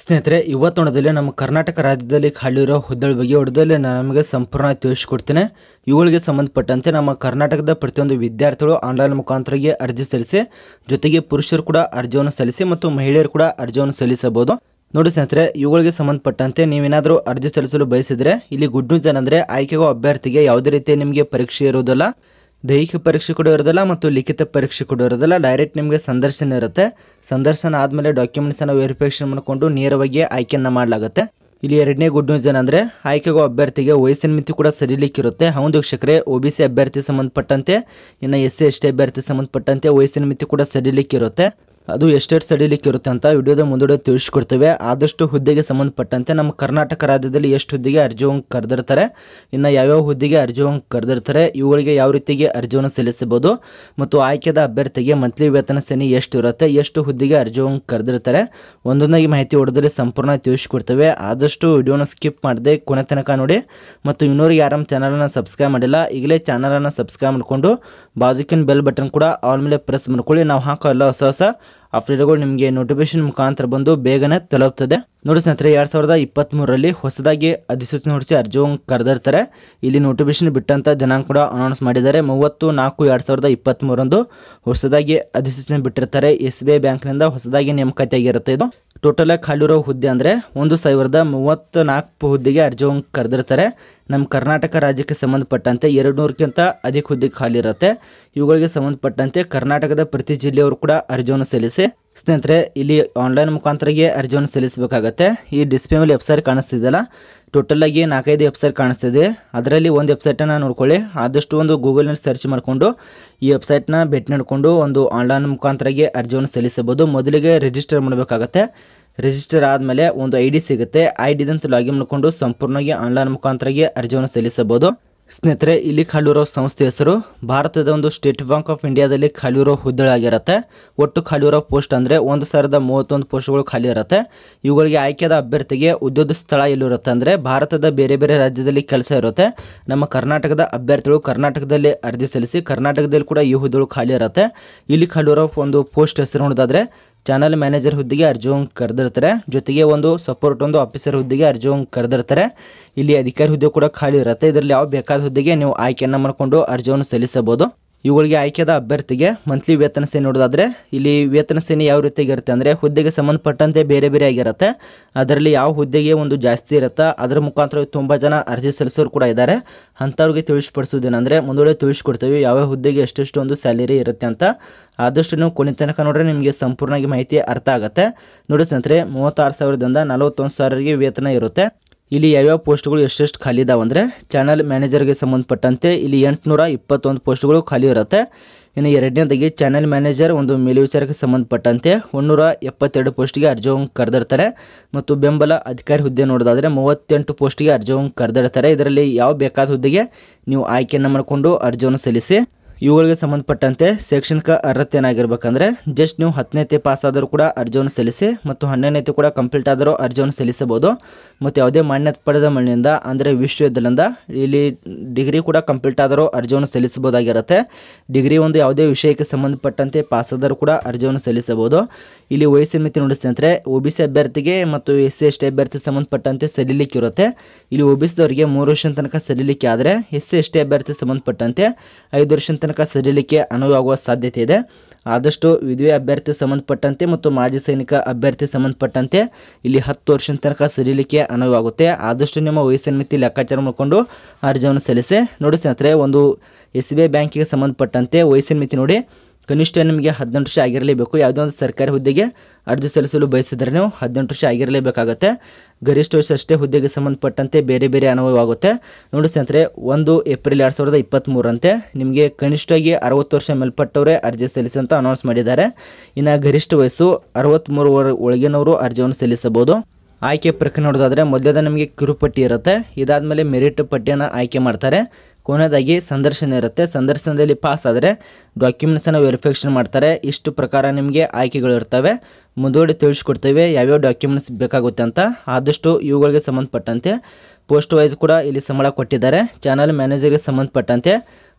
ಸ್ನೇಹಿತರೆ ಇವತ್ತು ನೋಡೋದಲ್ಲಿ ನಮ್ಮ ಕರ್ನಾಟಕ ರಾಜ್ಯದಲ್ಲಿ ಖಾಲಿ ಇರೋ ಹುದ್ದೆಗಳ ಬಗ್ಗೆ ಹೊಡೆದಲ್ಲಿ ನಮಗೆ ಸಂಪೂರ್ಣ ತಿಳಿಸ್ಕೊಡ್ತೇನೆ ಇವುಗಳಿಗೆ ಸಂಬಂಧಪಟ್ಟಂತೆ ನಮ್ಮ ಕರ್ನಾಟಕದ ಪ್ರತಿಯೊಂದು ವಿದ್ಯಾರ್ಥಿಗಳು ಆನ್ಲೈನ್ ಮುಖಾಂತರಗೆ ಅರ್ಜಿ ಸಲ್ಲಿಸಿ ಜೊತೆಗೆ ಪುರುಷರು ಕೂಡ ಅರ್ಜಿಯನ್ನು ಸಲ್ಲಿಸಿ ಮತ್ತು ಮಹಿಳೆಯರು ಕೂಡ ಅರ್ಜಿಯನ್ನು ಸಲ್ಲಿಸಬಹುದು ನೋಡಿ ಸ್ನೇಹಿತರೆ ಇವುಗಳಿಗೆ ಸಂಬಂಧಪಟ್ಟಂತೆ ನೀವೇನಾದರೂ ಅರ್ಜಿ ಸಲ್ಲಿಸಲು ಬಯಸಿದರೆ ಇಲ್ಲಿ ಗುಡ್ ನ್ಯೂಸ್ ಏನಂದರೆ ಆಯ್ಕೆಗೋ ಅಭ್ಯರ್ಥಿಗೆ ಯಾವುದೇ ರೀತಿಯ ನಿಮಗೆ ಪರೀಕ್ಷೆ ಇರುವುದಿಲ್ಲ ದೈಹಿಕ ಪರೀಕ್ಷೆ ಕೂಡ ಇರೋದಿಲ್ಲ ಮತ್ತು ಲಿಖಿತ ಪರೀಕ್ಷೆ ಕೂಡ ಇರೋದಿಲ್ಲ ಡೈರೆಕ್ಟ್ ನಿಮಗೆ ಸಂದರ್ಶನ ಇರುತ್ತೆ ಸಂದರ್ಶನ ಆದಮೇಲೆ ಡಾಕ್ಯುಮೆಂಟ್ಸ್ ಅನ್ನು ವೆರಿಫಿಕೇಷನ್ ಮಾಡಿಕೊಂಡು ನೇರವಾಗಿ ಆಯ್ಕೆಯನ್ನು ಮಾಡಲಾಗುತ್ತೆ ಇಲ್ಲಿ ಎರಡನೇ ಗುಡ್ ನ್ಯೂಸ್ ಏನಂದರೆ ಆಯ್ಕೆಗೋ ಅಭ್ಯರ್ಥಿಗೆ ವಯಸ್ಸಿನ ಮಿತಿ ಕೂಡ ಸರಿಲಿಕ್ಕಿರುತ್ತೆ ಹೌದು ವೀಕ್ಷಕರೇ ಒ ಬಿ ಸಿ ಅಭ್ಯರ್ಥಿ ಸಂಬಂಧಪಟ್ಟಂತೆ ಇನ್ನು ಎಸ್ ಸಿ ಎಸ್ ಟಿ ಅಭ್ಯರ್ಥಿ ಸಂಬಂಧಪಟ್ಟಂತೆ ವಯಸ್ಸಿನ ಮಿತಿ ಕೂಡ ಸರಿಲಿಕ್ಕಿರುತ್ತೆ ಅದು ಸಡಿಲಿಕ್ಕೆ ಇರುತ್ತೆ ಅಂತ ವಿಡಿಯೋದ ಮುಂದೂಡ ತಿಳಿಸ್ಕೊಡ್ತೇವೆ ಆದಷ್ಟು ಹುದ್ದೆಗೆ ಸಂಬಂಧಪಟ್ಟಂತೆ ನಮ್ಮ ಕರ್ನಾಟಕ ರಾಜ್ಯದಲ್ಲಿ ಎಷ್ಟು ಹುದ್ದೆಗೆ ಅರ್ಜಿವನ್ನು ಕರೆದಿರ್ತಾರೆ ಇನ್ನು ಯಾವ್ಯಾವ ಹುದ್ದೆಗೆ ಅರ್ಜಿವನ್ನು ಕರೆದಿರ್ತಾರೆ ಇವುಗಳಿಗೆ ಯಾವ ರೀತಿಗೆ ಅರ್ಜಿಯನ್ನು ಸಲ್ಲಿಸಬಹುದು ಮತ್ತು ಆಯ್ಕೆದ ಅಭ್ಯರ್ಥಿಗೆ ಮಂತ್ಲಿ ವೇತನ ಸೇನೆ ಎಷ್ಟು ಇರುತ್ತೆ ಎಷ್ಟು ಹುದ್ದೆಗೆ ಅರ್ಜಿಯನ್ನು ಕರೆದಿರ್ತಾರೆ ಒಂದೊಂದಾಗಿ ಮಾಹಿತಿ ಹೊಡೆದ್ರೆ ಸಂಪೂರ್ಣ ತಿಳಿಸ್ಕೊಡ್ತೇವೆ ಆದಷ್ಟು ವಿಡಿಯೋನ ಸ್ಕಿಪ್ ಮಾಡದೆ ಕೊನೆ ತನಕ ನೋಡಿ ಮತ್ತು ಇನ್ನೂರಿಗೆ ಯಾರು ಚಾನಲನ್ನು ಸಬ್ಸ್ಕ್ರೈಬ್ ಮಾಡಿಲ್ಲ ಈಗಲೇ ಚಾನಲನ್ನು ಸಬ್ಸ್ಕ್ರೈಬ್ ಮಾಡಿಕೊಂಡು ಬಾಜುಕಿನ ಬೆಲ್ ಬಟನ್ ಕೂಡ ಆಲ್ ಮೇಲೆ ಪ್ರೆಸ್ ಮಾಡ್ಕೊಳ್ಳಿ ನಾವು ಹಾಕೋ ಎಲ್ಲ ಹೊಸ ಹೊಸ ಆ ನಿಮಗೆ ನೋಟಿಫಿಕೇಶನ್ ಮುಖಾಂತರ ಬಂದು ಬೇಗನೆ ತಲುಪುತ್ತದೆ ನೋಡಿ ಸ್ನೇಹಿತರೆ ಎರಡು ಸಾವಿರದ ಇಪ್ಪತ್ತ್ಮೂರರಲ್ಲಿ ಹೊಸದಾಗಿ ಅಧಿಸೂಚನೆ ಹೊಡಿಸಿ ಅರ್ಜಿ ಕರೆದಿರ್ತಾರೆ ಇಲ್ಲಿ ನೋಟಿಫಿಕೇಶನ್ ಬಿಟ್ಟಂಥ ದಿನಾಂಕ ಕೂಡ ಅನೌನ್ಸ್ ಮಾಡಿದ್ದಾರೆ ಮೂವತ್ತು ನಾಲ್ಕು ಎರಡು ಸಾವಿರದ ಇಪ್ಪತ್ತ್ಮೂರಂದು ಹೊಸದಾಗಿ ಅಧಿಸೂಚನೆ ಬಿಟ್ಟಿರ್ತಾರೆ ಎಸ್ ಬಿ ಐ ಬ್ಯಾಂಕ್ನಿಂದ ಹೊಸದಾಗಿ ಆಗಿರುತ್ತೆ ಇದು ಟೋಟಲ್ ಟೋಟಲಾಗಿ ಖಾಲಿರೋ ಹುದ್ದೆ ಅಂದರೆ ಒಂದು ಸಾವಿರದ ಮೂವತ್ತು ನಾಲ್ಕು ಹುದ್ದೆಗೆ ಅರ್ಜಿ ಕರೆದಿರ್ತಾರೆ ನಮ್ಮ ಕರ್ನಾಟಕ ರಾಜ್ಯಕ್ಕೆ ಸಂಬಂಧಪಟ್ಟಂತೆ ಎರಡು ನೂರಕ್ಕಿಂತ ಅಧಿಕ ಹುದ್ದೆ ಖಾಲಿ ಇರುತ್ತೆ ಇವುಗಳಿಗೆ ಸಂಬಂಧಪಟ್ಟಂತೆ ಕರ್ನಾಟಕದ ಪ್ರತಿ ಜಿಲ್ಲೆಯವರು ಕೂಡ ಅರ್ಜಿಯನ್ನು ಸಲ್ಲಿಸಿ ಸ್ನೇಹಿತರೆ ಇಲ್ಲಿ ಆನ್ಲೈನ್ ಮುಖಾಂತರಗೆ ಅರ್ಜಿಯನ್ನು ಸಲ್ಲಿಸಬೇಕಾಗತ್ತೆ ಈ ಡಿಸ್ಪ್ಲೇ ಮೇಲೆ ವೆಬ್ಸೈಟ್ ಕಾಣಿಸ್ತಿದೆಯಲ್ಲ ಟೋಟಲಾಗಿ ನಾಲ್ಕೈದು ವೆಬ್ಸೈಟ್ ಕಾಣಿಸ್ತಿದೆ ಅದರಲ್ಲಿ ಒಂದು ವೆಬ್ಸೈಟನ್ನು ನೋಡ್ಕೊಳ್ಳಿ ಆದಷ್ಟು ಒಂದು ಗೂಗಲ್ನಲ್ಲಿ ಸರ್ಚ್ ಮಾಡಿಕೊಂಡು ಈ ವೆಬ್ಸೈಟ್ನ ಭೇಟಿ ನೀಡಿಕೊಂಡು ಒಂದು ಆನ್ಲೈನ್ ಮುಖಾಂತರಗೆ ಅರ್ಜಿಯನ್ನು ಸಲ್ಲಿಸಬಹುದು ಮೊದಲಿಗೆ ರಿಜಿಸ್ಟರ್ ಮಾಡಬೇಕಾಗತ್ತೆ ರಿಜಿಸ್ಟರ್ ಆದಮೇಲೆ ಒಂದು ಐ ಡಿ ಸಿಗುತ್ತೆ ಐ ಡಿದಂತ ಲಾಗಿನ್ ಮಾಡಿಕೊಂಡು ಸಂಪೂರ್ಣವಾಗಿ ಆನ್ಲೈನ್ ಮುಖಾಂತರಾಗಿ ಅರ್ಜಿಯನ್ನು ಸಲ್ಲಿಸಬಹುದು ಸ್ನೇಹಿತರೆ ಇಲ್ಲಿ ಖಾಲಿರೋ ಸಂಸ್ಥೆ ಹೆಸರು ಭಾರತದ ಒಂದು ಸ್ಟೇಟ್ ಬ್ಯಾಂಕ್ ಆಫ್ ಇಂಡಿಯಾದಲ್ಲಿ ಖಾಲಿ ಖಾಲಿರೋ ಆಗಿರುತ್ತೆ ಒಟ್ಟು ಖಾಲಿ ಇರೋ ಪೋಸ್ಟ್ ಅಂದರೆ ಒಂದು ಸಾವಿರದ ಮೂವತ್ತೊಂದು ಪೋಸ್ಟ್ಗಳು ಖಾಲಿ ಇರುತ್ತೆ ಇವುಗಳಿಗೆ ಆಯ್ಕೆಯಾದ ಅಭ್ಯರ್ಥಿಗೆ ಉದ್ಯೋಗ ಸ್ಥಳ ಎಲ್ಲಿರುತ್ತೆ ಅಂದರೆ ಭಾರತದ ಬೇರೆ ಬೇರೆ ರಾಜ್ಯದಲ್ಲಿ ಕೆಲಸ ಇರುತ್ತೆ ನಮ್ಮ ಕರ್ನಾಟಕದ ಅಭ್ಯರ್ಥಿಗಳು ಕರ್ನಾಟಕದಲ್ಲಿ ಅರ್ಜಿ ಸಲ್ಲಿಸಿ ಕರ್ನಾಟಕದಲ್ಲಿ ಕೂಡ ಈ ಹುದ್ದೆಗಳು ಖಾಲಿ ಇರುತ್ತೆ ಇಲ್ಲಿ ಖಾಲಿರೋ ಒಂದು ಪೋಸ್ಟ್ ಹೆಸರು ನೋಡೋದಾದರೆ ಚಾನಲ್ ಮ್ಯಾನೇಜರ್ ಹುದ್ದೆಗೆ ಅರ್ಜಿಯನ್ನು ಕರೆದಿರ್ತಾರೆ ಜೊತೆಗೆ ಒಂದು ಸಪೋರ್ಟ್ ಒಂದು ಆಫೀಸರ್ ಹುದ್ದೆಗೆ ಅರ್ಜಿಯನ್ನು ಕರೆದಿರ್ತಾರೆ ಇಲ್ಲಿ ಅಧಿಕಾರಿ ಹುದ್ದೆ ಕೂಡ ಖಾಲಿ ಇರುತ್ತೆ ಇದರಲ್ಲಿ ಯಾವ ಬೇಕಾದ ಹುದ್ದೆಗೆ ನೀವು ಆಯ್ಕೆಯನ್ನು ಮಾಡಿಕೊಂಡು ಅರ್ಜಿಯನ್ನು ಸಲ್ಲಿಸಬಹುದು ಇವುಗಳಿಗೆ ಆಯ್ಕೆದ ಅಭ್ಯರ್ಥಿಗೆ ಮಂತ್ಲಿ ವೇತನ ಸೇನೆ ನೋಡೋದಾದರೆ ಇಲ್ಲಿ ವೇತನ ಸೇನೆ ಯಾವ ರೀತಿಯಾಗಿರುತ್ತೆ ಅಂದರೆ ಹುದ್ದೆಗೆ ಸಂಬಂಧಪಟ್ಟಂತೆ ಬೇರೆ ಬೇರೆ ಆಗಿರುತ್ತೆ ಅದರಲ್ಲಿ ಯಾವ ಹುದ್ದೆಗೆ ಒಂದು ಜಾಸ್ತಿ ಇರುತ್ತೆ ಅದರ ಮುಖಾಂತರ ತುಂಬ ಜನ ಅರ್ಜಿ ಸಲ್ಲಿಸೋರು ಕೂಡ ಇದ್ದಾರೆ ಅಂಥವ್ರಿಗೆ ತಿಳಿಸ್ಪಡಿಸೋದೇನೆಂದರೆ ಮುಂದುವಳೆ ತಿಳಿಸ್ಕೊಡ್ತೀವಿ ಯಾವ ಹುದ್ದೆಗೆ ಎಷ್ಟೆಷ್ಟು ಒಂದು ಸ್ಯಾಲರಿ ಇರುತ್ತೆ ಅಂತ ಆದಷ್ಟು ನೀವು ಕೊನೆ ತನಕ ನೋಡ್ರೆ ನಿಮಗೆ ಸಂಪೂರ್ಣವಾಗಿ ಮಾಹಿತಿ ಅರ್ಥ ಆಗುತ್ತೆ ನೋಡಿ ಸ್ನೇಹಿತರೆ ಮೂವತ್ತಾರು ಸಾವಿರದಿಂದ ನಲವತ್ತೊಂದು ಸಾವಿರಗೆ ವೇತನ ಇರುತ್ತೆ ಇಲ್ಲಿ ಯಾವ್ಯಾವ ಪೋಸ್ಟ್ಗಳು ಎಷ್ಟೆಷ್ಟು ಖಾಲಿ ಇದಾವೆ ಅಂದರೆ ಚಾನಲ್ ಮ್ಯಾನೇಜರ್ಗೆ ಸಂಬಂಧಪಟ್ಟಂತೆ ಇಲ್ಲಿ ಎಂಟುನೂರ ಇಪ್ಪತ್ತೊಂದು ಪೋಸ್ಟ್ಗಳು ಖಾಲಿ ಇರುತ್ತೆ ಇನ್ನು ಎರಡನೇದಾಗಿ ಚಾನೆಲ್ ಮ್ಯಾನೇಜರ್ ಒಂದು ವಿಚಾರಕ್ಕೆ ಸಂಬಂಧಪಟ್ಟಂತೆ ಒನ್ನೂರ ಎಪ್ಪತ್ತೆರಡು ಪೋಸ್ಟ್ಗೆ ಅರ್ಜಿಯನ್ನು ಕರೆದಿರ್ತಾರೆ ಮತ್ತು ಬೆಂಬಲ ಅಧಿಕಾರಿ ಹುದ್ದೆ ನೋಡೋದಾದರೆ ಮೂವತ್ತೆಂಟು ಪೋಸ್ಟ್ಗೆ ಹೋಗಿ ಕರೆದಿರ್ತಾರೆ ಇದರಲ್ಲಿ ಯಾವ ಬೇಕಾದ ಹುದ್ದೆಗೆ ನೀವು ಆಯ್ಕೆಯನ್ನು ಮಾಡಿಕೊಂಡು ಅರ್ಜಿಯನ್ನು ಸಲ್ಲಿಸಿ ಇವುಗಳಿಗೆ ಸಂಬಂಧಪಟ್ಟಂತೆ ಶೈಕ್ಷಣಿಕ ಅರ್ಹತೆ ಏನಾಗಿರ್ಬೇಕಂದ್ರೆ ಜಸ್ಟ್ ನೀವು ಹತ್ತನೇತೆ ಪಾಸ್ ಆದರೂ ಕೂಡ ಅರ್ಜಿಯನ್ನು ಸಲ್ಲಿಸಿ ಮತ್ತು ಹನ್ನೆರಡನೇತಿ ಕೂಡ ಕಂಪ್ಲೀಟ್ ಆದರೂ ಅರ್ಜಿಯನ್ನು ಸಲ್ಲಿಸಬಹುದು ಮತ್ತು ಯಾವುದೇ ಮಾನ್ಯತೆ ಪಡೆದ ಮಣ್ಣಿನಿಂದ ಅಂದರೆ ವಿಶ್ವವಿದ್ಯಾಲಯದಿಂದ ಇಲ್ಲಿ ಡಿಗ್ರಿ ಕೂಡ ಕಂಪ್ಲೀಟ್ ಆದರೂ ಅರ್ಜಿಯನ್ನು ಸಲ್ಲಿಸಬಹುದಾಗಿರುತ್ತೆ ಡಿಗ್ರಿ ಒಂದು ಯಾವುದೇ ವಿಷಯಕ್ಕೆ ಸಂಬಂಧಪಟ್ಟಂತೆ ಪಾಸ್ ಆದರೂ ಕೂಡ ಅರ್ಜಿಯನ್ನು ಸಲ್ಲಿಸಬಹುದು ಇಲ್ಲಿ ವಯಸ್ಸಿನ ಮಿತಿ ನೋಡಿ ಒ ಬಿ ಸಿ ಅಭ್ಯರ್ಥಿಗೆ ಮತ್ತು ಎಸ್ ಸಿ ಎಸ್ ಟಿ ಅಭ್ಯರ್ಥಿ ಸಂಬಂಧಪಟ್ಟಂತೆ ಸಲ್ಲಲಿಕ್ಕೆ ಇರುತ್ತೆ ಇಲ್ಲಿ ಒ ಬಿ ಸಿದವರಿಗೆ ಮೂರು ವರ್ಷದ ತನಕ ಸಲ್ಲಲಿಕ್ಕೆ ಆದರೆ ಎಸ್ ಸಿ ಎಸ್ ಟಿ ಅಭ್ಯರ್ಥಿ ಸಂಬಂಧಪಟ್ಟಂತೆ ಐದು ವರ್ಷದ ತನಕ ಸಡಿಲಿಕೆ ಅನುವಾಗುವ ಸಾಧ್ಯತೆ ಇದೆ ಆದಷ್ಟು ವಿಧವೆ ಅಭ್ಯರ್ಥಿ ಸಂಬಂಧಪಟ್ಟಂತೆ ಮತ್ತು ಮಾಜಿ ಸೈನಿಕ ಅಭ್ಯರ್ಥಿ ಸಂಬಂಧಪಟ್ಟಂತೆ ಇಲ್ಲಿ ಹತ್ತು ವರ್ಷದ ತನಕ ಸಡಿಲಿಕೆ ಅನುವಾಗುತ್ತೆ ಆದಷ್ಟು ನಿಮ್ಮ ವಯಸ್ಸಿನ ಮಿತಿ ಲೆಕ್ಕಾಚಾರ ಮಾಡಿಕೊಂಡು ಅರ್ಜಿಯನ್ನು ಸಲ್ಲಿಸಿ ನೋಡಿ ಸ್ನೇಹಿತರೆ ಒಂದು ಎಸ್ ಬಿ ಐ ಬ್ಯಾಂಕಿಗೆ ಸಂಬಂಧಪಟ್ಟಂತೆ ವಯಸ್ಸಿನ ಮಿತಿ ನೋಡಿ ಕನಿಷ್ಠ ನಿಮಗೆ ಹದಿನೆಂಟು ವರ್ಷ ಆಗಿರಲೇಬೇಕು ಯಾವುದೋ ಒಂದು ಸರ್ಕಾರಿ ಹುದ್ದೆಗೆ ಅರ್ಜಿ ಸಲ್ಲಿಸಲು ಬಯಸಿದ್ರೆ ನೀವು ಹದಿನೆಂಟು ವರ್ಷ ಆಗಿರಲೇಬೇಕಾಗುತ್ತೆ ಗರಿಷ್ಠ ವಯಸ್ಸು ಅಷ್ಟೇ ಹುದ್ದೆಗೆ ಸಂಬಂಧಪಟ್ಟಂತೆ ಬೇರೆ ಬೇರೆ ಅನುಭವವಾಗುತ್ತೆ ನೋಡಿ ಸ್ನೇಹಿತರೆ ಒಂದು ಏಪ್ರಿಲ್ ಎರಡು ಸಾವಿರದ ಇಪ್ಪತ್ತ್ಮೂರಂತೆ ನಿಮಗೆ ಕನಿಷ್ಠವಾಗಿ ಅರವತ್ತು ವರ್ಷ ಮೇಲ್ಪಟ್ಟವರೇ ಅರ್ಜಿ ಸಲ್ಲಿಸಿ ಅಂತ ಅನೌನ್ಸ್ ಮಾಡಿದ್ದಾರೆ ಇನ್ನು ಗರಿಷ್ಠ ವಯಸ್ಸು ಅರವತ್ತ್ಮೂರು ಒಳಗಿನವರು ಅರ್ಜಿಯನ್ನು ಸಲ್ಲಿಸಬಹುದು ಆಯ್ಕೆ ಪ್ರಕ್ರಿಯೆ ನೋಡೋದಾದರೆ ಮೊದಲದ ನಿಮಗೆ ಕಿರುಪಟ್ಟಿ ಇರುತ್ತೆ ಇದಾದ ಮೇಲೆ ಮೆರಿಟ್ ಪಟ್ಟಿಯನ್ನು ಆಯ್ಕೆ ಮಾಡ್ತಾರೆ ಕೊನೆಯದಾಗಿ ಸಂದರ್ಶನ ಇರುತ್ತೆ ಸಂದರ್ಶನದಲ್ಲಿ ಪಾಸ್ ಆದರೆ ಡಾಕ್ಯುಮೆಂಟ್ಸನ್ನು ವೆರಿಫಿಕೇಷನ್ ಮಾಡ್ತಾರೆ ಇಷ್ಟು ಪ್ರಕಾರ ನಿಮಗೆ ಆಯ್ಕೆಗಳು ಇರ್ತವೆ ತಿಳಿಸ್ಕೊಡ್ತೇವೆ ಯಾವ್ಯಾವ ಡಾಕ್ಯುಮೆಂಟ್ಸ್ ಬೇಕಾಗುತ್ತೆ ಅಂತ ಆದಷ್ಟು ಇವುಗಳಿಗೆ ಸಂಬಂಧಪಟ್ಟಂತೆ ಪೋಸ್ಟ್ ವೈಸ್ ಕೂಡ ಇಲ್ಲಿ ಸಂಬಳ ಕೊಟ್ಟಿದ್ದಾರೆ ಚಾನಲ್ ಮ್ಯಾನೇಜರ್ಗೆ ಸಂಬಂಧಪಟ್ಟಂತೆ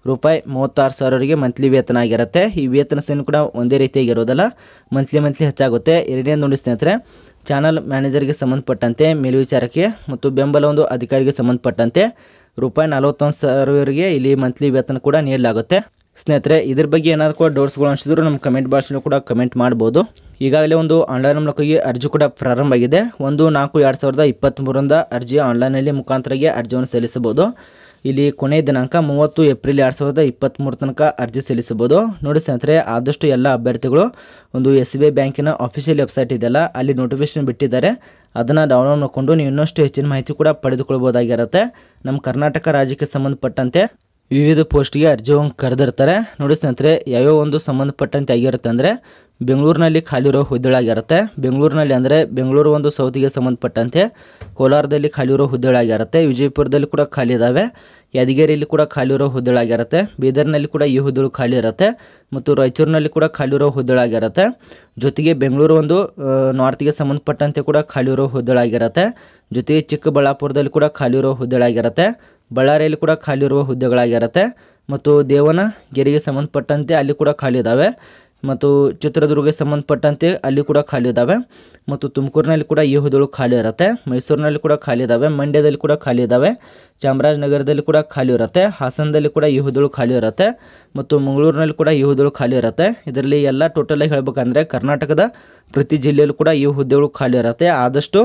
ರೂಪಾಯಿ ಮೂವತ್ತಾರು ಸಾವಿರವರೆಗೆ ಮಂತ್ಲಿ ವೇತನ ಆಗಿರುತ್ತೆ ಈ ವೇತನ ಸೇನು ಕೂಡ ಒಂದೇ ರೀತಿಯಾಗಿರೋದಲ್ಲ ಮಂತ್ಲಿ ಮಂತ್ಲಿ ಹೆಚ್ಚಾಗುತ್ತೆ ಎರಡನೇ ನೋಡಿ ಸ್ನೇಹಿತರೆ ಚಾನಲ್ ಮ್ಯಾನೇಜರ್ಗೆ ಸಂಬಂಧಪಟ್ಟಂತೆ ಮೇಲ್ವಿಚಾರಕ್ಕೆ ಮತ್ತು ಬೆಂಬಲ ಒಂದು ಅಧಿಕಾರಿಗೆ ಸಂಬಂಧಪಟ್ಟಂತೆ ರೂಪಾಯಿ ನಲವತ್ತೊಂದು ಸಾವಿರವರೆಗೆ ಇಲ್ಲಿ ಮಂತ್ಲಿ ವೇತನ ಕೂಡ ನೀಡಲಾಗುತ್ತೆ ಸ್ನೇಹಿತರೆ ಇದ್ರ ಬಗ್ಗೆ ಏನಾದರೂ ಕೂಡ ಡೋರ್ಸ್ಗಳು ಅನಿಸಿದ್ರು ನಮ್ಮ ಕಮೆಂಟ್ ಬಾಕ್ಸ್ನೂ ಕೂಡ ಕಮೆಂಟ್ ಮಾಡ್ಬೋದು ಈಗಾಗಲೇ ಒಂದು ಆನ್ಲೈನ್ ಮೂಲಕವಾಗಿ ಅರ್ಜಿ ಕೂಡ ಪ್ರಾರಂಭ ಆಗಿದೆ ಒಂದು ನಾಲ್ಕು ಎರಡು ಸಾವಿರದ ಇಪ್ಪತ್ತ್ಮೂರರಿಂದ ಅರ್ಜಿ ಆನ್ಲೈನಲ್ಲಿ ಮುಖಾಂತರಾಗಿ ಅರ್ಜಿಯನ್ನು ಸಲ್ಲಿಸಬಹುದು ಇಲ್ಲಿ ಕೊನೆಯ ದಿನಾಂಕ ಮೂವತ್ತು ಏಪ್ರಿಲ್ ಎರಡು ಸಾವಿರದ ಇಪ್ಪತ್ತ್ಮೂರು ತನಕ ಅರ್ಜಿ ಸಲ್ಲಿಸಬಹುದು ನೋಡಿ ಸ್ನೇಹಿತರೆ ಆದಷ್ಟು ಎಲ್ಲ ಅಭ್ಯರ್ಥಿಗಳು ಒಂದು ಎಸ್ ಬಿ ಐ ಬ್ಯಾಂಕಿನ ಅಫಿಷಿಯಲ್ ವೆಬ್ಸೈಟ್ ಇದೆಯಲ್ಲ ಅಲ್ಲಿ ನೋಟಿಫಿಕೇಶನ್ ಬಿಟ್ಟಿದ್ದಾರೆ ಅದನ್ನು ಡೌನ್ಲೋಡ್ ಮಾಡಿಕೊಂಡು ನೀವು ಇನ್ನಷ್ಟು ಹೆಚ್ಚಿನ ಮಾಹಿತಿ ಕೂಡ ಪಡೆದುಕೊಳ್ಬೋದಾಗಿರುತ್ತೆ ನಮ್ಮ ಕರ್ನಾಟಕ ರಾಜ್ಯಕ್ಕೆ ಸಂಬಂಧಪಟ್ಟಂತೆ ವಿವಿಧ ಪೋಸ್ಟ್ಗೆ ಅರ್ಜಿವನ್ನು ಕರೆದಿರ್ತಾರೆ ನೋಡಿ ಸ್ನೇಹಿತರೆ ಯಾವ್ಯಾವ ಒಂದು ಸಂಬಂಧಪಟ್ಟಂತೆ ಆಗಿರುತ್ತೆ ಅಂದರೆ ಬೆಂಗಳೂರಿನಲ್ಲಿ ಖಾಲಿರೋ ಹುದ್ದೆಗಳಾಗಿರುತ್ತೆ ಬೆಂಗಳೂರಿನಲ್ಲಿ ಅಂದರೆ ಬೆಂಗಳೂರು ಒಂದು ಸೌತಿಗೆ ಸಂಬಂಧಪಟ್ಟಂತೆ ಕೋಲಾರದಲ್ಲಿ ಖಾಲಿರೋ ಹುದ್ದೆಗಳಾಗಿರುತ್ತೆ ವಿಜಯಪುರದಲ್ಲಿ ಕೂಡ ಖಾಲಿ ಇದ್ದಾವೆ ಯಾದಗಿರಿಯಲ್ಲಿ ಕೂಡ ಖಾಲಿರೋ ಹುದ್ದೆಗಳಾಗಿರುತ್ತೆ ಬೀದರ್ನಲ್ಲಿ ಕೂಡ ಈ ಹುದ್ದೆಗಳು ಖಾಲಿ ಇರುತ್ತೆ ಮತ್ತು ರಾಯಚೂರಿನಲ್ಲಿ ಕೂಡ ಖಾಲಿರೋ ಹುದ್ದೆಗಳಾಗಿರುತ್ತೆ ಜೊತೆಗೆ ಬೆಂಗಳೂರು ಒಂದು ನಾರ್ತ್ಗೆ ಸಂಬಂಧಪಟ್ಟಂತೆ ಕೂಡ ಖಾಲಿರೋ ಹುದ್ದೆಗಳಾಗಿರುತ್ತೆ ಜೊತೆಗೆ ಚಿಕ್ಕಬಳ್ಳಾಪುರದಲ್ಲಿ ಕೂಡ ಖಾಲಿರೋ ಹುದ್ದೆಗಳಾಗಿರುತ್ತೆ ಬಳ್ಳಾರಿಯಲ್ಲಿ ಕೂಡ ಖಾಲಿ ಇರುವ ಹುದ್ದೆಗಳಾಗಿರುತ್ತೆ ಮತ್ತು ದೇವನ ಗೆರೆಗೆ ಸಂಬಂಧಪಟ್ಟಂತೆ ಅಲ್ಲಿ ಕೂಡ ಖಾಲಿ ಇದ್ದಾವೆ ಮತ್ತು ಚಿತ್ರದುರ್ಗಕ್ಕೆ ಸಂಬಂಧಪಟ್ಟಂತೆ ಅಲ್ಲಿ ಕೂಡ ಖಾಲಿ ಇದ್ದಾವೆ ಮತ್ತು ತುಮಕೂರಿನಲ್ಲಿ ಕೂಡ ಈ ಹುದ್ದೆಗಳು ಖಾಲಿ ಇರುತ್ತೆ ಮೈಸೂರಿನಲ್ಲಿ ಕೂಡ ಖಾಲಿ ಇದ್ದಾವೆ ಮಂಡ್ಯದಲ್ಲಿ ಕೂಡ ಖಾಲಿ ಇದ್ದಾವೆ ಚಾಮರಾಜನಗರದಲ್ಲಿ ಕೂಡ ಖಾಲಿ ಇರುತ್ತೆ ಹಾಸನದಲ್ಲಿ ಕೂಡ ಈ ಹುದ್ದೆಗಳು ಖಾಲಿ ಇರುತ್ತೆ ಮತ್ತು ಮಂಗಳೂರಿನಲ್ಲಿ ಕೂಡ ಈ ಹುದ್ದೆಗಳು ಖಾಲಿ ಇರುತ್ತೆ ಇದರಲ್ಲಿ ಎಲ್ಲ ಟೋಟಲಾಗಿ ಹೇಳಬೇಕಂದ್ರೆ ಕರ್ನಾಟಕದ ಪ್ರತಿ ಜಿಲ್ಲೆಯಲ್ಲೂ ಕೂಡ ಈ ಹುದ್ದೆಗಳು ಖಾಲಿ ಇರುತ್ತೆ ಆದಷ್ಟು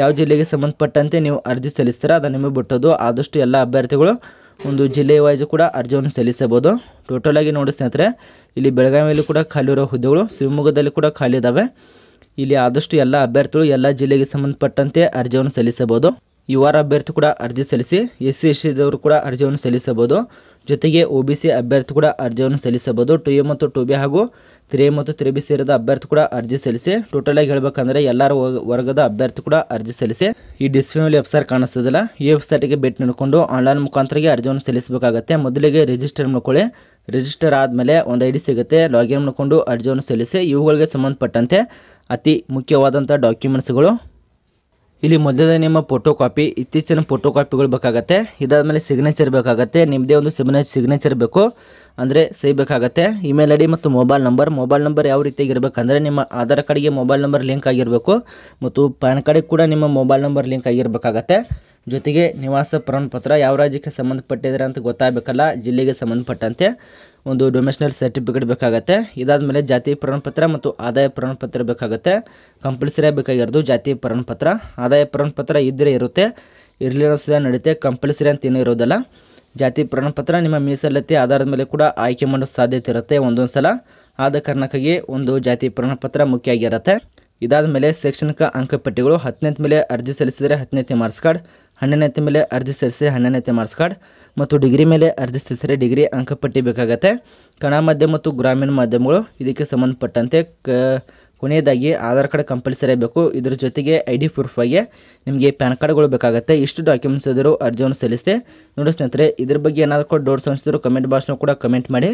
ಯಾವ ಜಿಲ್ಲೆಗೆ ಸಂಬಂಧಪಟ್ಟಂತೆ ನೀವು ಅರ್ಜಿ ಸಲ್ಲಿಸ್ತೀರಾ ಅದನ್ನು ನಿಮಗೆ ಬಿಟ್ಟೋದು ಆದಷ್ಟು ಎಲ್ಲ ಅಭ್ಯರ್ಥಿಗಳು ಒಂದು ಜಿಲ್ಲೆ ವೈಸ್ ಕೂಡ ಅರ್ಜಿಯನ್ನು ಸಲ್ಲಿಸಬಹುದು ಟೋಟಲ್ ಆಗಿ ನೋಡಿ ಸ್ನೇಹಿತರೆ ಇಲ್ಲಿ ಬೆಳಗಾವಿಯಲ್ಲಿ ಕೂಡ ಖಾಲಿ ಇರೋ ಹುದ್ದೆಗಳು ಶಿವಮೊಗ್ಗದಲ್ಲಿ ಕೂಡ ಖಾಲಿ ಇದ್ದಾವೆ ಇಲ್ಲಿ ಆದಷ್ಟು ಎಲ್ಲ ಅಭ್ಯರ್ಥಿಗಳು ಎಲ್ಲ ಜಿಲ್ಲೆಗೆ ಸಂಬಂಧಪಟ್ಟಂತೆ ಅರ್ಜಿಯನ್ನು ಸಲ್ಲಿಸಬಹುದು ಯುವರ ಅಭ್ಯರ್ಥಿ ಕೂಡ ಅರ್ಜಿ ಸಲ್ಲಿಸಿ ಎಸ್ ಸಿ ಎಸ್ ಸಿದವರು ಕೂಡ ಅರ್ಜಿಯನ್ನು ಸಲ್ಲಿಸಬಹುದು ಜೊತೆಗೆ ಒ ಬಿ ಸಿ ಅಭ್ಯರ್ಥಿ ಕೂಡ ಅರ್ಜಿಯನ್ನು ಸಲ್ಲಿಸಬಹುದು ಟು ಎ ಮತ್ತು ಟು ಬಿ ಹಾಗೂ ತ್ರೇ ಮತ್ತು ತ್ರೀ ಸೇರಿದ ಅಭ್ಯರ್ಥಿ ಕೂಡ ಅರ್ಜಿ ಸಲ್ಲಿಸಿ ಟೋಟಲ್ ಆಗಿ ಹೇಳಬೇಕಂದ್ರೆ ಎಲ್ಲರ ವರ್ಗದ ಅಭ್ಯರ್ಥಿ ಕೂಡ ಅರ್ಜಿ ಸಲ್ಲಿಸಿ ಈ ಡಿಸ್ಪ್ಲೇ ವೆಬ್ಸೈಟ್ ಕಾಣಿಸ್ತದಲ್ಲ ಈ ವೆಬ್ಸೈಟ್ಗೆ ಭೇಟಿ ನೀಡಿಕೊಂಡು ಆನ್ಲೈನ್ ಮುಖಾಂತರಿಗೆ ಅರ್ಜಿಯನ್ನು ಸಲ್ಲಿಸಬೇಕಾಗುತ್ತೆ ಮೊದಲಿಗೆ ರಿಜಿಸ್ಟರ್ ಮಾಡ್ಕೊಳ್ಳಿ ರಿಜಿಸ್ಟರ್ ಆದಮೇಲೆ ಒಂದು ಐ ಡಿ ಸಿಗುತ್ತೆ ಲಾಗಿನ್ ಮಾಡಿಕೊಂಡು ಅರ್ಜಿಯನ್ನು ಸಲ್ಲಿಸಿ ಇವುಗಳಿಗೆ ಸಂಬಂಧಪಟ್ಟಂತೆ ಅತಿ ಮುಖ್ಯವಾದಂಥ ಡಾಕ್ಯುಮೆಂಟ್ಸ್ಗಳು ಇಲ್ಲಿ ಮೊದಲೇ ನಿಮ್ಮ ಫೋಟೋ ಕಾಪಿ ಇತ್ತೀಚಿನ ಫೋಟೋ ಕಾಪಿಗಳು ಬೇಕಾಗತ್ತೆ ಮೇಲೆ ಸಿಗ್ನೇಚರ್ ಬೇಕಾಗುತ್ತೆ ನಿಮ್ಮದೇ ಒಂದು ಸಿಮ್ನ ಸಿಗ್ನೇಚರ್ ಬೇಕು ಅಂದರೆ ಸಹಿ ಬೇಕಾಗತ್ತೆ ಇಮೇಲ್ ಐ ಡಿ ಮತ್ತು ಮೊಬೈಲ್ ನಂಬರ್ ಮೊಬೈಲ್ ನಂಬರ್ ಯಾವ ಇರಬೇಕಂದ್ರೆ ನಿಮ್ಮ ಆಧಾರ್ ಕಾರ್ಡ್ಗೆ ಮೊಬೈಲ್ ನಂಬರ್ ಲಿಂಕ್ ಆಗಿರಬೇಕು ಮತ್ತು ಪ್ಯಾನ್ ಕಾರ್ಡಿಗೆ ಕೂಡ ನಿಮ್ಮ ಮೊಬೈಲ್ ನಂಬರ್ ಲಿಂಕ್ ಆಗಿರಬೇಕಾಗತ್ತೆ ಜೊತೆಗೆ ನಿವಾಸ ಪ್ರಮಾಣಪತ್ರ ಯಾವ ರಾಜ್ಯಕ್ಕೆ ಸಂಬಂಧಪಟ್ಟಿದ್ದಾರೆ ಅಂತ ಗೊತ್ತಾಗಬೇಕಲ್ಲ ಜಿಲ್ಲೆಗೆ ಸಂಬಂಧಪಟ್ಟಂತೆ ಒಂದು ಡೊಮೆಷ್ನಲ್ ಸರ್ಟಿಫಿಕೇಟ್ ಬೇಕಾಗುತ್ತೆ ಇದಾದ ಮೇಲೆ ಜಾತಿ ಪ್ರಮಾಣಪತ್ರ ಮತ್ತು ಆದಾಯ ಪ್ರಮಾಣಪತ್ರ ಬೇಕಾಗುತ್ತೆ ಕಂಪಲ್ಸರಿ ಬೇಕಾಗಿರೋದು ಜಾತಿ ಪ್ರಮಾಣಪತ್ರ ಆದಾಯ ಪ್ರಮಾಣಪತ್ರ ಇದ್ದರೆ ಇರುತ್ತೆ ಇರಲಿರೋ ಸಹ ನಡೆಯುತ್ತೆ ಕಂಪಲ್ಸರಿ ಅಂತ ಏನೂ ಇರೋದಲ್ಲ ಜಾತಿ ಪ್ರಮಾಣಪತ್ರ ನಿಮ್ಮ ಮೀಸಲಾತಿ ಆಧಾರದ ಮೇಲೆ ಕೂಡ ಆಯ್ಕೆ ಮಾಡೋ ಸಾಧ್ಯತೆ ಇರುತ್ತೆ ಒಂದೊಂದು ಸಲ ಆದ ಕಾರಣಕ್ಕಾಗಿ ಒಂದು ಜಾತಿ ಪ್ರಮಾಣಪತ್ರ ಮುಖ್ಯ ಆಗಿರುತ್ತೆ ಇದಾದ ಮೇಲೆ ಶೈಕ್ಷಣಿಕ ಅಂಕಪಟ್ಟಿಗಳು ಹತ್ತನೇತ್ ಮೇಲೆ ಅರ್ಜಿ ಸಲ್ಲಿಸಿದರೆ ಹತ್ತನೇ ಮಾರ್ಕ್ಸ್ ಕಾರ್ಡ್ ಹಣ್ಣನತೆ ಮೇಲೆ ಅರ್ಜಿ ಸಲ್ಲಿಸಿದರೆ ಹಣ್ಣನತೆ ಮಾರ್ಕ್ಸ್ ಕಾರ್ಡ್ ಮತ್ತು ಡಿಗ್ರಿ ಮೇಲೆ ಅರ್ಜಿ ಸಲ್ಲಿಸಿದರೆ ಡಿಗ್ರಿ ಅಂಕಪಟ್ಟಿ ಬೇಕಾಗತ್ತೆ ಕನ್ನಡ ಮಾಧ್ಯಮ ಮತ್ತು ಗ್ರಾಮೀಣ ಮಾಧ್ಯಮಗಳು ಇದಕ್ಕೆ ಸಂಬಂಧಪಟ್ಟಂತೆ ಕ ಕೊನೆಯದಾಗಿ ಆಧಾರ್ ಕಾರ್ಡ್ ಕಂಪಲ್ಸರಿ ಬೇಕು ಇದ್ರ ಜೊತೆಗೆ ಐ ಡಿ ಆಗಿ ನಿಮಗೆ ಪ್ಯಾನ್ ಕಾರ್ಡ್ಗಳು ಬೇಕಾಗುತ್ತೆ ಇಷ್ಟು ಡಾಕ್ಯುಮೆಂಟ್ಸ್ ಇದ್ದರೂ ಅರ್ಜಿಯನ್ನು ಸಲ್ಲಿಸಿದೆ ನೋಡಿ ಸ್ನೇಹಿತರೆ ಇದ್ರ ಬಗ್ಗೆ ಏನಾದರೂ ಕೂಡ ಡೌಟ್ಸ್ ಅನಿಸಿದ್ರು ಕಮೆಂಟ್ ಬಾಕ್ಸ್ನೂ ಕೂಡ ಕಮೆಂಟ್ ಮಾಡಿ